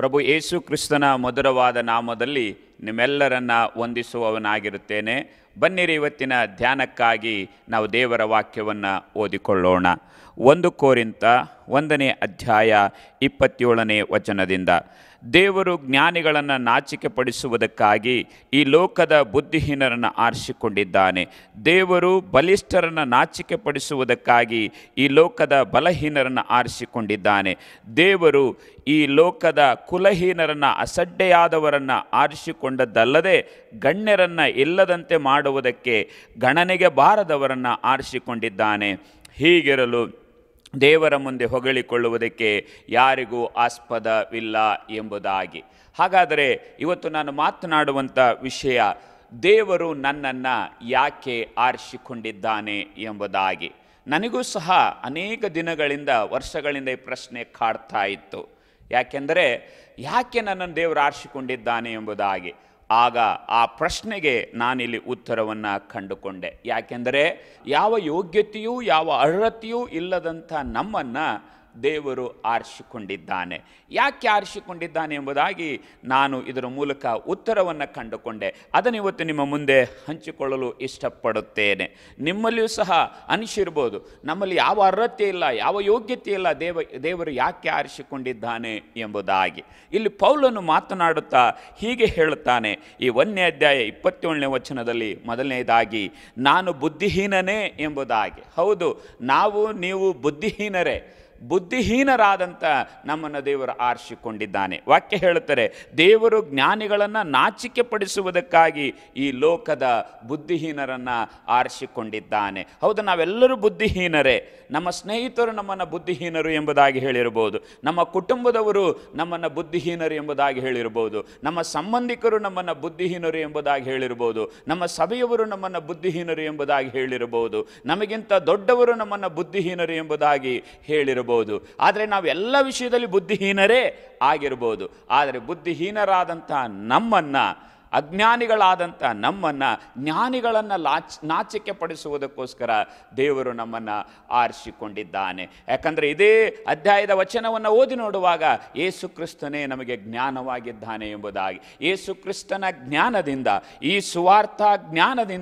ಪ್ರಭು ಯೇಸು ಕ್ರಿಸ್ತನ ಮಧುರವಾದ ನಾಮದಲ್ಲಿ ನಿಮ್ಮೆಲ್ಲರನ್ನ ವಂದಿಸುವವನಾಗಿರುತ್ತೇನೆ ಬನ್ನಿರಿ ಇವತ್ತಿನ ಧ್ಯಾನಕ್ಕಾಗಿ ನಾವು ದೇವರ ವಾಕ್ಯವನ್ನು ಓದಿಕೊಳ್ಳೋಣ ಒಂದು ಕೋರಿಂತ ಒಂದನೇ ಅಧ್ಯಾಯ ಇಪ್ಪತ್ತೇಳನೇ ವಚನದಿಂದ ದೇವರು ಜ್ಞಾನಿಗಳನ್ನು ನಾಚಿಕೆ ಪಡಿಸುವುದಕ್ಕಾಗಿ ಈ ಲೋಕದ ಬುದ್ಧಿಹೀನರನ್ನು ಆರಿಸಿಕೊಂಡಿದ್ದಾನೆ ದೇವರು ಬಲಿಷ್ಠರನ್ನು ನಾಚಿಕೆ ಪಡಿಸುವುದಕ್ಕಾಗಿ ಈ ಲೋಕದ ಬಲಹೀನರನ್ನು ಆರಿಸಿಕೊಂಡಿದ್ದಾನೆ ದೇವರು ಈ ಲೋಕದ ಕುಲಹೀನರನ್ನು ಅಸಡ್ಡೆಯಾದವರನ್ನು ಆರಿಸಿಕೊಂಡದ್ದಲ್ಲದೆ ಗಣ್ಯರನ್ನು ಇಲ್ಲದಂತೆ ಮಾಡುವುದಕ್ಕೆ ಗಣನೆಗೆ ಬಾರದವರನ್ನು ಆರಿಸಿಕೊಂಡಿದ್ದಾನೆ ಹೀಗಿರಲು ದೇವರ ಮುಂದೆ ಹೊಗಳಿಕೊಳ್ಳುವುದಕ್ಕೆ ಯಾರಿಗೂ ಆಸ್ಪದವಿಲ್ಲ ಎಂಬುದಾಗಿ ಹಾಗಾದರೆ ಇವತ್ತು ನಾನು ಮಾತನಾಡುವಂಥ ವಿಷಯ ದೇವರು ನನ್ನನ್ನು ಯಾಕೆ ಆರಿಸಿಕೊಂಡಿದ್ದಾನೆ ಎಂಬುದಾಗಿ ನನಗೂ ಸಹ ಅನೇಕ ದಿನಗಳಿಂದ ವರ್ಷಗಳಿಂದ ಈ ಪ್ರಶ್ನೆ ಕಾಡ್ತಾ ಇತ್ತು ಯಾಕೆಂದರೆ ಯಾಕೆ ನನ್ನನ್ನು ದೇವರು ಆರಿಸಿಕೊಂಡಿದ್ದಾನೆ ಎಂಬುದಾಗಿ ಆಗ ಆ ಪ್ರಶ್ನೆಗೆ ನಾನಿಲ್ಲಿ ಉತ್ತರವನ್ನು ಕಂಡುಕೊಂಡೆ ಯಾಕೆಂದರೆ ಯಾವ ಯೋಗ್ಯತೆಯೂ ಯಾವ ಅರ್ಹತೆಯೂ ಇಲ್ಲದಂಥ ನಮ್ಮನ್ನು ದೇವರು ಆರಿಸಿಕೊಂಡಿದ್ದಾನೆ ಯಾಕೆ ಆರಿಸಿಕೊಂಡಿದ್ದಾನೆ ಎಂಬುದಾಗಿ ನಾನು ಇದರ ಮೂಲಕ ಉತ್ತರವನ್ನು ಕಂಡುಕೊಂಡೆ ಅದನ್ನು ಇವತ್ತು ನಿಮ್ಮ ಮುಂದೆ ಹಂಚಿಕೊಳ್ಳಲು ಇಷ್ಟಪಡುತ್ತೇನೆ ನಿಮ್ಮಲ್ಲಿಯೂ ಸಹ ಅನಿಸಿರ್ಬೋದು ನಮ್ಮಲ್ಲಿ ಯಾವ ಅರ್ಹತೆ ಇಲ್ಲ ಯಾವ ಯೋಗ್ಯತೆ ಇಲ್ಲ ದೇವ ದೇವರು ಯಾಕೆ ಆರಿಸಿಕೊಂಡಿದ್ದಾನೆ ಎಂಬುದಾಗಿ ಇಲ್ಲಿ ಪೌಲನ್ನು ಮಾತನಾಡುತ್ತಾ ಹೀಗೆ ಹೇಳುತ್ತಾನೆ ಈ ಒಂದನೇ ಅಧ್ಯಾಯ ಇಪ್ಪತ್ತೇಳನೇ ವಚನದಲ್ಲಿ ಮೊದಲನೇದಾಗಿ ನಾನು ಬುದ್ಧಿಹೀನನೇ ಎಂಬುದಾಗಿ ಹೌದು ನಾವು ನೀವು ಬುದ್ಧಿಹೀನರೇ ಬುದ್ಧಿಹೀನರಾದಂಥ ನಮ್ಮನ್ನು ದೇವರು ಆರಿಸಿಕೊಂಡಿದ್ದಾನೆ ವಾಕ್ಯ ಹೇಳುತ್ತಾರೆ ದೇವರು ಜ್ಞಾನಿಗಳನ್ನು ನಾಚಿಕೆ ಪಡಿಸುವುದಕ್ಕಾಗಿ ಈ ಲೋಕದ ಬುದ್ಧಿಹೀನರನ್ನು ಆರಿಸಿಕೊಂಡಿದ್ದಾನೆ ಹೌದು ನಾವೆಲ್ಲರೂ ಬುದ್ಧಿಹೀನರೇ ನಮ್ಮ ಸ್ನೇಹಿತರು ನಮ್ಮನ್ನು ಬುದ್ಧಿಹೀನರು ಎಂಬುದಾಗಿ ಹೇಳಿರಬಹುದು ನಮ್ಮ ಕುಟುಂಬದವರು ನಮ್ಮನ್ನು ಬುದ್ಧಿಹೀನರು ಎಂಬುದಾಗಿ ಹೇಳಿರಬಹುದು ನಮ್ಮ ಸಂಬಂಧಿಕರು ನಮ್ಮನ್ನು ಬುದ್ಧಿಹೀನರು ಎಂಬುದಾಗಿ ಹೇಳಿರಬಹುದು ನಮ್ಮ ಸಭೆಯವರು ನಮ್ಮನ್ನು ಬುದ್ಧಿಹೀನರು ಎಂಬುದಾಗಿ ಹೇಳಿರಬಹುದು ನಮಗಿಂತ ದೊಡ್ಡವರು ನಮ್ಮನ್ನು ಬುದ್ಧಿಹೀನರು ಎಂಬುದಾಗಿ ಹೇಳಿರಬಹುದು ಆಗಿರ್ಬೋದು ಆದರೆ ನಾವು ಎಲ್ಲ ವಿಷಯದಲ್ಲಿ ಬುದ್ಧಿಹೀನರೇ ಆಗಿರ್ಬೋದು ಆದರೆ ಬುದ್ಧಿಹೀನರಾದಂಥ ನಮ್ಮನ್ನು ಅಜ್ಞಾನಿಗಳಾದಂಥ ನಮ್ಮನ್ನು ಜ್ಞಾನಿಗಳನ್ನು ಲಾಚ್ ನಾಚಿಕೆ ಪಡಿಸುವುದಕ್ಕೋಸ್ಕರ ದೇವರು ನಮ್ಮನ್ನು ಆರಿಸಿಕೊಂಡಿದ್ದಾನೆ ಯಾಕಂದರೆ ಇದೇ ಅಧ್ಯಾಯದ ವಚನವನ್ನು ಓದಿ ನೋಡುವಾಗ ಏಸು ಕ್ರಿಸ್ತನೇ ನಮಗೆ ಜ್ಞಾನವಾಗಿದ್ದಾನೆ ಎಂಬುದಾಗಿ ಏಸು ಕ್ರಿಸ್ತನ ಜ್ಞಾನದಿಂದ ಈ ಸುವಾರ್ಥ ಜ್ಞಾನದಿಂದ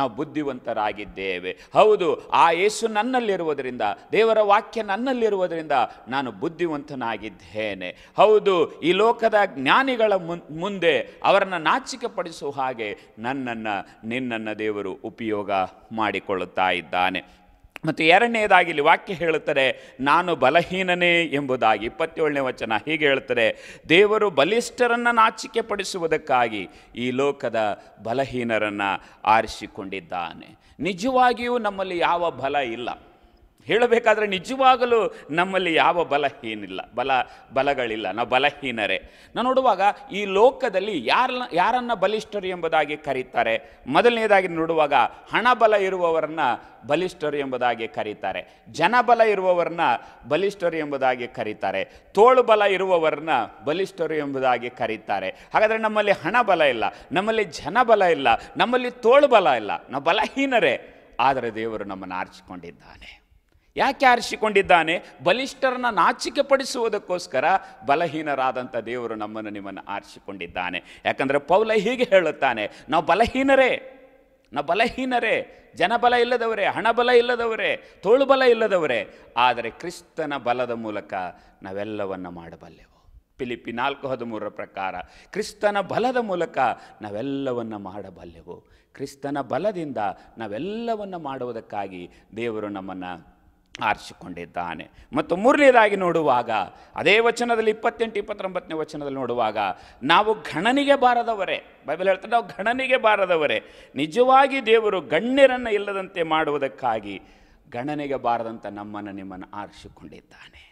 ನಾವು ಬುದ್ಧಿವಂತರಾಗಿದ್ದೇವೆ ಹೌದು ಆ ಏಸು ನನ್ನಲ್ಲಿರುವುದರಿಂದ ದೇವರ ವಾಕ್ಯ ನನ್ನಲ್ಲಿರುವುದರಿಂದ ನಾನು ಬುದ್ಧಿವಂತನಾಗಿದ್ದೇನೆ ಹೌದು ಈ ಲೋಕದ ಜ್ಞಾನಿಗಳ ಮುಂದೆ ಅವರನ್ನು ನಾಚ ನಾಚಿಕೆಪಡಿಸುವ ಹಾಗೆ ನನ್ನನ್ನು ನಿನ್ನನ್ನು ದೇವರು ಉಪಯೋಗ ಮಾಡಿಕೊಳ್ಳುತ್ತಾ ಇದ್ದಾನೆ ಮತ್ತು ಎರಡನೇದಾಗಿ ಇಲ್ಲಿ ವಾಕ್ಯ ಹೇಳುತ್ತದೆ ನಾನು ಬಲಹೀನನೇ ಎಂಬುದಾಗಿ ಇಪ್ಪತ್ತೇಳನೇ ವಚನ ಹೀಗೆ ಹೇಳ್ತಾರೆ ದೇವರು ಬಲಿಷ್ಠರನ್ನು ನಾಚಿಕೆ ಪಡಿಸುವುದಕ್ಕಾಗಿ ಈ ಲೋಕದ ಬಲಹೀನರನ್ನು ಆರಿಸಿಕೊಂಡಿದ್ದಾನೆ ನಿಜವಾಗಿಯೂ ನಮ್ಮಲ್ಲಿ ಯಾವ ಬಲ ಇಲ್ಲ ಹೇಳಬೇಕಾದ್ರೆ ನಿಜವಾಗಲೂ ನಮ್ಮಲ್ಲಿ ಯಾವ ಬಲಹೀನಿಲ್ಲ ಬಲ ಬಲಗಳಿಲ್ಲ ನಾವು ಬಲಹೀನರೇ ನಾವು ನೋಡುವಾಗ ಈ ಲೋಕದಲ್ಲಿ ಯಾರ ಯಾರನ್ನು ಬಲಿಷ್ಠರು ಎಂಬುದಾಗಿ ಕರೀತಾರೆ ಮೊದಲನೇದಾಗಿ ನೋಡುವಾಗ ಹಣ ಬಲ ಇರುವವರನ್ನ ಬಲಿಷ್ಠರು ಎಂಬುದಾಗಿ ಕರೀತಾರೆ ಜನಬಲ ಇರುವವರನ್ನ ಬಲಿಷ್ಠರು ಎಂಬುದಾಗಿ ಕರೀತಾರೆ ತೋಳು ಬಲ ಇರುವವರನ್ನ ಬಲಿಷ್ಠರು ಎಂಬುದಾಗಿ ಕರೀತಾರೆ ಹಾಗಾದರೆ ನಮ್ಮಲ್ಲಿ ಹಣ ಬಲ ಇಲ್ಲ ನಮ್ಮಲ್ಲಿ ಜನಬಲ ಇಲ್ಲ ನಮ್ಮಲ್ಲಿ ತೋಳು ಬಲ ಇಲ್ಲ ನಾವು ಬಲಹೀನರೇ ಆದರೆ ದೇವರು ನಮ್ಮನ್ನು ಆರಿಸಿಕೊಂಡಿದ್ದಾನೆ ಯಾಕೆ ಆರಿಸಿಕೊಂಡಿದ್ದಾನೆ ಬಲಿಷ್ಠರನ್ನು ನಾಚಿಕೆ ಪಡಿಸುವುದಕ್ಕೋಸ್ಕರ ಬಲಹೀನರಾದಂಥ ದೇವರು ನಮ್ಮನ್ನು ನಿಮ್ಮನ್ನು ಆರಿಸಿಕೊಂಡಿದ್ದಾನೆ ಯಾಕಂದರೆ ಪೌಲ ಹೀಗೆ ಹೇಳುತ್ತಾನೆ ನಾವು ಬಲಹೀನರೇ ನಾವು ಬಲಹೀನರೇ ಜನಬಲ ಇಲ್ಲದವರೇ ಹಣಬಲ ಇಲ್ಲದವರೇ ತೋಳುಬಲ ಇಲ್ಲದವರೇ ಆದರೆ ಕ್ರಿಸ್ತನ ಬಲದ ಮೂಲಕ ನಾವೆಲ್ಲವನ್ನು ಮಾಡಬಲ್ಲೆವು ಪಿಲಿಪಿ ನಾಲ್ಕು ಹದಿಮೂರರ ಪ್ರಕಾರ ಕ್ರಿಸ್ತನ ಬಲದ ಮೂಲಕ ನಾವೆಲ್ಲವನ್ನು ಮಾಡಬಲ್ಲೆವು ಕ್ರಿಸ್ತನ ಬಲದಿಂದ ನಾವೆಲ್ಲವನ್ನು ಮಾಡುವುದಕ್ಕಾಗಿ ದೇವರು ನಮ್ಮನ್ನು ಆರಿಸಿಕೊಂಡಿದ್ದಾನೆ ಮತ್ತು ಮೂರನೇದಾಗಿ ನೋಡುವಾಗ ಅದೇ ವಚನದಲ್ಲಿ ಇಪ್ಪತ್ತೆಂಟು ಇಪ್ಪತ್ತೊಂಬತ್ತನೇ ವಚನದಲ್ಲಿ ನೋಡುವಾಗ ನಾವು ಗಣನಿಗೆ ಬಾರದವರೇ ಬೈಬಲ್ ಹೇಳ್ತಾರೆ ನಾವು ಗಣನಿಗೆ ಬಾರದವರೇ ನಿಜವಾಗಿ ದೇವರು ಗಣ್ಯರನ್ನು ಇಲ್ಲದಂತೆ ಮಾಡುವುದಕ್ಕಾಗಿ ಗಣನೆಗೆ ಬಾರದಂಥ ನಮ್ಮನ್ನು ನಿಮ್ಮನ್ನು ಆರಿಸಿಕೊಂಡಿದ್ದಾನೆ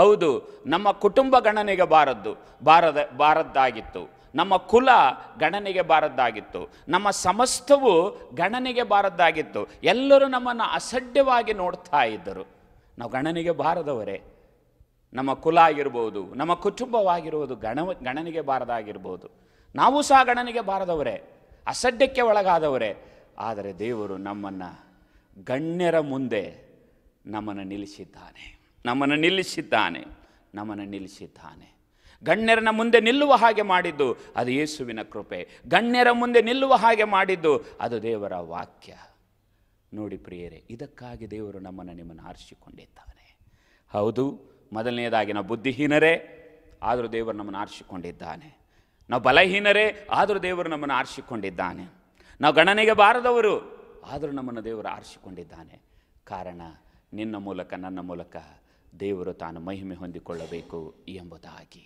ಹೌದು ನಮ್ಮ ಕುಟುಂಬ ಗಣನೆಗೆ ಬಾರದ್ದು ಬಾರದ ಬಾರದ್ದಾಗಿತ್ತು ನಮ್ಮ ಕುಲ ಗಣನೆಗೆ ಬಾರದ್ದಾಗಿತ್ತು ನಮ್ಮ ಸಮಸ್ತವು ಗಣನೆಗೆ ಬಾರದ್ದಾಗಿತ್ತು ಎಲ್ಲರೂ ನಮ್ಮನ್ನು ಅಸಢ್ಯವಾಗಿ ನೋಡ್ತಾ ಇದ್ದರು ನಾವು ಗಣನೆಗೆ ಬಾರದವರೇ ನಮ್ಮ ಕುಲ ಆಗಿರ್ಬೋದು ನಮ್ಮ ಕುಟುಂಬವಾಗಿರುವುದು ಗಣ ಗಣನೆಗೆ ಬಾರದಾಗಿರ್ಬೋದು ನಾವು ಸಹ ಗಣನೆಗೆ ಬಾರದವರೇ ಅಸಢ್ಯಕ್ಕೆ ಒಳಗಾದವರೇ ಆದರೆ ದೇವರು ನಮ್ಮನ್ನು ಗಣ್ಯರ ಮುಂದೆ ನಮ್ಮನ್ನು ನಿಲ್ಲಿಸಿದ್ದಾನೆ ನಮ್ಮನ್ನು ನಿಲ್ಲಿಸಿದ್ದಾನೆ ನಮ್ಮನ್ನು ನಿಲ್ಲಿಸಿದ್ದಾನೆ ಗಣ್ಯರನ ಮುಂದೆ ನಿಲ್ಲುವ ಹಾಗೆ ಮಾಡಿದ್ದು ಅದು ಯೇಸುವಿನ ಕೃಪೆ ಗಣ್ಯರ ಮುಂದೆ ನಿಲ್ಲುವ ಹಾಗೆ ಮಾಡಿದ್ದು ಅದು ದೇವರ ವಾಕ್ಯ ನೋಡಿ ಪ್ರಿಯರೇ ಇದಕ್ಕಾಗಿ ದೇವರು ನಮ್ಮನ್ನು ನಿಮ್ಮನ್ನು ಆರಿಸಿಕೊಂಡಿದ್ದಾನೆ ಹೌದು ಮೊದಲನೆಯದಾಗಿ ನಾವು ಬುದ್ಧಿಹೀನರೇ ಆದರೂ ದೇವರು ನಮ್ಮನ್ನು ಆರಿಸಿಕೊಂಡಿದ್ದಾನೆ ನಾವು ಬಲಹೀನರೇ ಆದರೂ ದೇವರು ನಮ್ಮನ್ನು ಆರಿಸಿಕೊಂಡಿದ್ದಾನೆ ನಾವು ಗಣನೆಗೆ ಬಾರದವರು ಆದರೂ ನಮ್ಮನ್ನು ದೇವರು ಆರಿಸಿಕೊಂಡಿದ್ದಾನೆ ಕಾರಣ ನಿನ್ನ ಮೂಲಕ ನನ್ನ ಮೂಲಕ ದೇವರು ತಾನು ಮಹಿಮೆ ಹೊಂದಿಕೊಳ್ಳಬೇಕು ಎಂಬುದಾಗಿ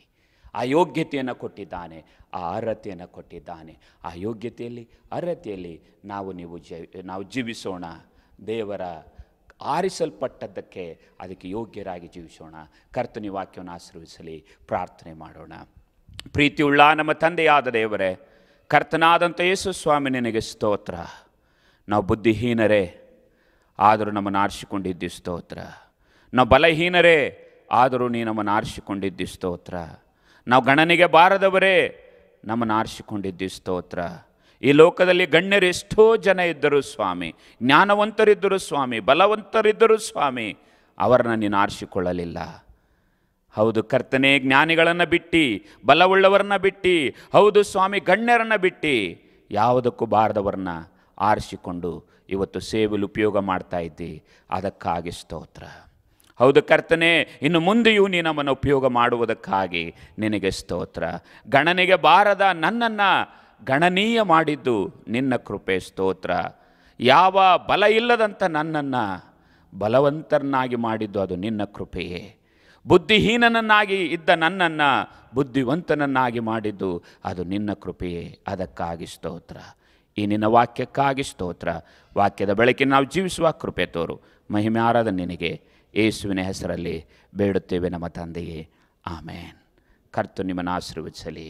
ಅಯೋಗ್ಯತೆಯನ್ನು ಕೊಟ್ಟಿದ್ದಾನೆ ಆ ಅರ್ಹತೆಯನ್ನು ಕೊಟ್ಟಿದ್ದಾನೆ ಆ ಯೋಗ್ಯತೆಯಲ್ಲಿ ಅರ್ಹತೆಯಲ್ಲಿ ನಾವು ನೀವು ಜ ನಾವು ಜೀವಿಸೋಣ ದೇವರ ಆರಿಸಲ್ಪಟ್ಟದ್ದಕ್ಕೆ ಅದಕ್ಕೆ ಯೋಗ್ಯರಾಗಿ ಜೀವಿಸೋಣ ಕರ್ತನಿ ವಾಕ್ಯವನ್ನು ಆಶೀರ್ವಿಸಲಿ ಪ್ರಾರ್ಥನೆ ಮಾಡೋಣ ಪ್ರೀತಿಯುಳ್ಳ ನಮ್ಮ ತಂದೆಯಾದ ದೇವರೇ ಕರ್ತನಾದಂಥ ಯೇಸು ಸ್ವಾಮಿ ನಿನಗೆ ಸ್ತೋತ್ರ ನಾವು ಬುದ್ಧಿಹೀನರೇ ಆದರೂ ನಮ್ಮನ್ನು ಆರಿಸಿಕೊಂಡಿದ್ದಿ ಸ್ತೋತ್ರ ನಾವು ಬಲಹೀನರೇ ಆದರೂ ನೀ ನಮ್ಮನ್ನು ಆರಿಸಿಕೊಂಡಿದ್ದು ಸ್ತೋತ್ರ ನಾವು ಗಣನಿಗೆ ಬಾರದವರೇ ನಮ್ಮನ್ನು ಆರಿಸಿಕೊಂಡಿದ್ದೀವಿ ಸ್ತೋತ್ರ ಈ ಲೋಕದಲ್ಲಿ ಗಣ್ಯರು ಎಷ್ಟೋ ಜನ ಇದ್ದರು ಸ್ವಾಮಿ ಜ್ಞಾನವಂತರಿದ್ದರು ಸ್ವಾಮಿ ಬಲವಂತರಿದ್ದರು ಸ್ವಾಮಿ ಅವರನ್ನು ನೀನು ಆರಿಸಿಕೊಳ್ಳಲಿಲ್ಲ ಹೌದು ಕರ್ತನೆ ಜ್ಞಾನಿಗಳನ್ನು ಬಿಟ್ಟು ಬಲವುಳ್ಳವರನ್ನ ಬಿಟ್ಟು ಹೌದು ಸ್ವಾಮಿ ಗಣ್ಯರನ್ನು ಬಿಟ್ಟು ಯಾವುದಕ್ಕೂ ಬಾರದವರನ್ನ ಆರಿಸಿಕೊಂಡು ಇವತ್ತು ಸೇವೆಲಿ ಉಪಯೋಗ ಮಾಡ್ತಾ ಇದ್ದಿ ಅದಕ್ಕಾಗಿ ಸ್ತೋತ್ರ ಹೌದು ಕರ್ತನೆ ಇನ್ನು ಮುಂದೆಯೂ ನೀ ನಮ್ಮನ್ನು ಉಪಯೋಗ ಮಾಡುವುದಕ್ಕಾಗಿ ನಿನಗೆ ಸ್ತೋತ್ರ ಗಣನೆಗೆ ಬಾರದ ನನ್ನನ್ನು ಗಣನೀಯ ಮಾಡಿದ್ದು ನಿನ್ನ ಕೃಪೆ ಸ್ತೋತ್ರ ಯಾವ ಬಲ ಇಲ್ಲದಂಥ ನನ್ನನ್ನು ಬಲವಂತರನ್ನಾಗಿ ಮಾಡಿದ್ದು ಅದು ನಿನ್ನ ಕೃಪೆಯೇ ಬುದ್ಧಿಹೀನನನ್ನಾಗಿ ಇದ್ದ ನನ್ನನ್ನು ಬುದ್ಧಿವಂತನನ್ನಾಗಿ ಮಾಡಿದ್ದು ಅದು ನಿನ್ನ ಕೃಪೆಯೇ ಅದಕ್ಕಾಗಿ ಸ್ತೋತ್ರ ಈ ನಿನ್ನ ವಾಕ್ಯಕ್ಕಾಗಿ ಸ್ತೋತ್ರ ವಾಕ್ಯದ ಬೆಳಕಿನ ನಾವು ಜೀವಿಸುವ ಕೃಪೆ ತೋರು ಮಹಿಮೆ ಆರಾಧನೆ ನಿನಗೆ ಯೇಸುವಿನ ಹೆಸರಲ್ಲಿ ಬೇಡುತ್ತೇವೆ ನಮ್ಮ ತಂದೆಯೇ ಆಮೇನ್ ಕರ್ತು ನಿಮ್ಮನ್ನು ಆಶೀರ್ವದಿಸಲಿ